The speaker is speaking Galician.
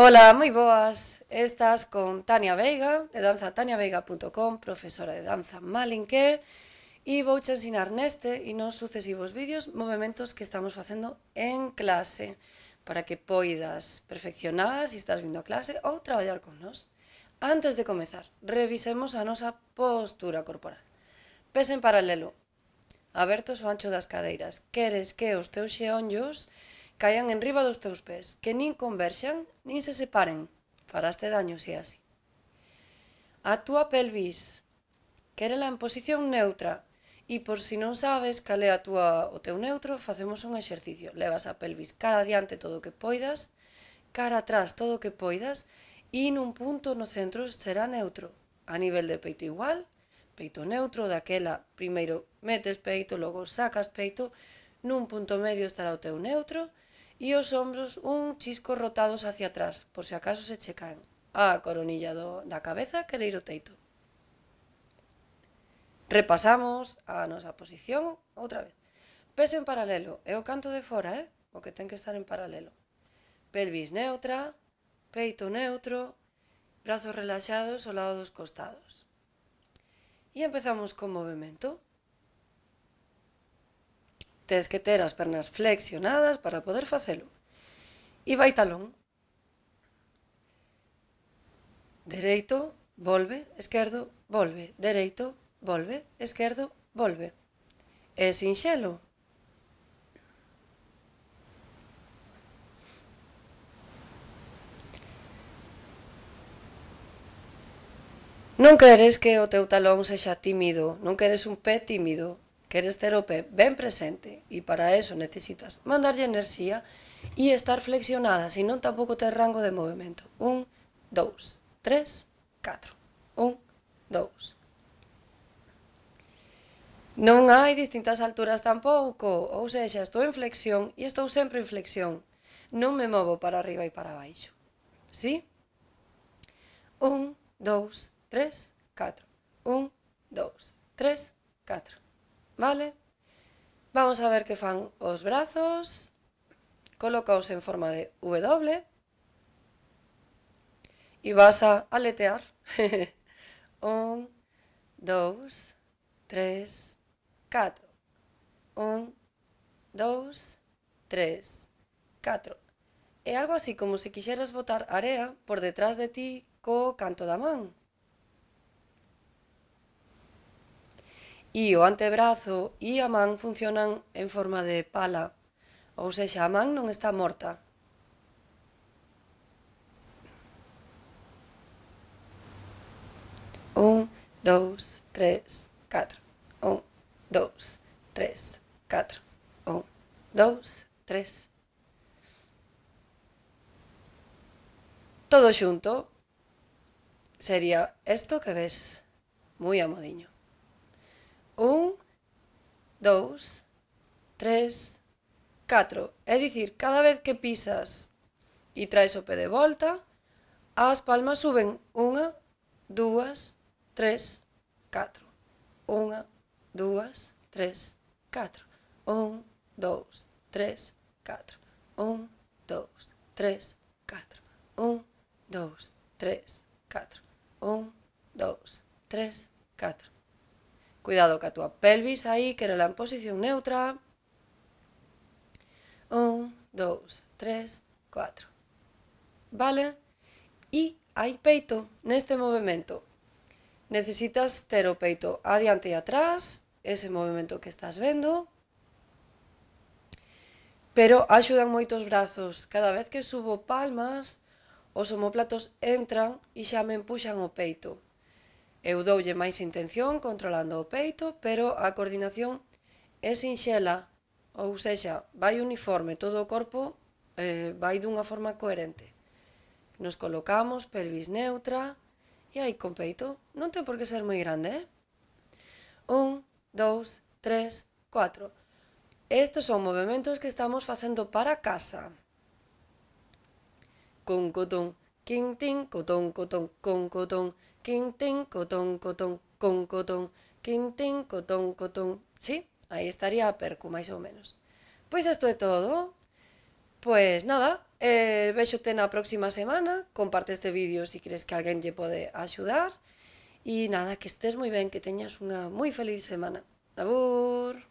Ola, moi boas. Estás con Tania Veiga, de danzataniaveiga.com, profesora de danza malinqué, e vou che ensinar neste e nos sucesivos vídeos movimentos que estamos facendo en clase para que poidas perfeccionar se si estás vindo a clase ou traballar con nós. Antes de comezar, revisemos a nosa postura corporal. Pese en paralelo, abertos o ancho das cadeiras. Queres que os teus xeonllos caian enriba dos teus pés, que nin converxan, nin se separen. Faraste daño se así. A túa pelvis, quérela en posición neutra, e por si non sabes cal é a túa, o teu neutro, facemos un exercicio. Levas a pelvis cara adiante todo o que poidas, cara atrás todo o que poidas, e nun punto no centro será neutro. A nivel de peito igual, peito neutro, daquela primeiro metes peito, logo sacas peito, nun punto medio estará o teu neutro, e os ombros un chisco rotados hacia atrás, por se acaso se che caen. A coronilla do, da cabeza ir o teito. Repasamos a nosa posición outra vez. Pese en paralelo, é o canto de fora, eh? o que ten que estar en paralelo. Pelvis neutra, peito neutro, brazos relaxados ao lado dos costados. E empezamos con movimento. Tes que ter as pernas flexionadas para poder facelo. E vai talón. Dereito, volve, esquerdo, volve, dereito, volve, esquerdo, volve. É sinxelo. Non queres que o teu talón sexa tímido, non queres un pé tímido, Queres ter o pé ben presente e para eso necesitas mandarlle enerxía e estar flexionada, senón tampouco ter rango de movimento. Un, dous, tres, catro. Un, dous. Non hai distintas alturas tampouco, ou seja, estou en flexión e estou sempre en flexión. Non me movo para arriba e para baixo. Sí? Un, dous, tres, catro. Un, dous, tres, catro. Vale? Vamos a ver que fan os brazos. Colocaos en forma de W. E vas a aletear. un, dous, tres, catro. Un, dous, tres, catro. É algo así como se quixeras botar area por detrás de ti co canto da man. e o antebrazo e a man funcionan en forma de pala, ou seja, a man non está morta. Un, dous, tres, catro. Un, dous, tres, catro. Un, dous, tres. Todo xunto sería esto que ves moi amodiño un, dous, tres, catro. É dicir, cada vez que pisas e traes o pé de volta, as palmas suben unha, dúas, tres, catro. Unha, dúas, tres, catro. Un, dous, tres, catro. Un, dous, tres, catro. Un, dous, tres, catro. Un, dous, tres, catro. Cuidado a túa pelvis aí, querela en posición neutra. Un, dous, tres, cuatro. Vale? E hai peito neste movimento. Necesitas ter o peito adiante e atrás, ese movimento que estás vendo. Pero axudan moitos os brazos. Cada vez que subo palmas, os homóplatos entran e xa me empuxan o peito. Eu doulle máis intención controlando o peito, pero a coordinación é sinxela, ou sexa, vai uniforme todo o corpo, eh, vai dunha forma coherente. Nos colocamos pelvis neutra e aí con peito. Non ten por que ser moi grande, eh? Un, dous, tres, cuatro. Estos son movimentos que estamos facendo para casa. Con cotón 叮叮咕咚咕咚咕咕咚，叮叮咕咚咕咚咕咕咚，叮叮咕咚咕咚. Sí, aí estaría a percu, máis ou menos. Pois isto é todo. Pois nada, eh, vexote na próxima semana, comparte este vídeo se si crees que alguén lle pode axudar. E nada, que estés moi ben, que teñas unha moi feliz semana. Abur!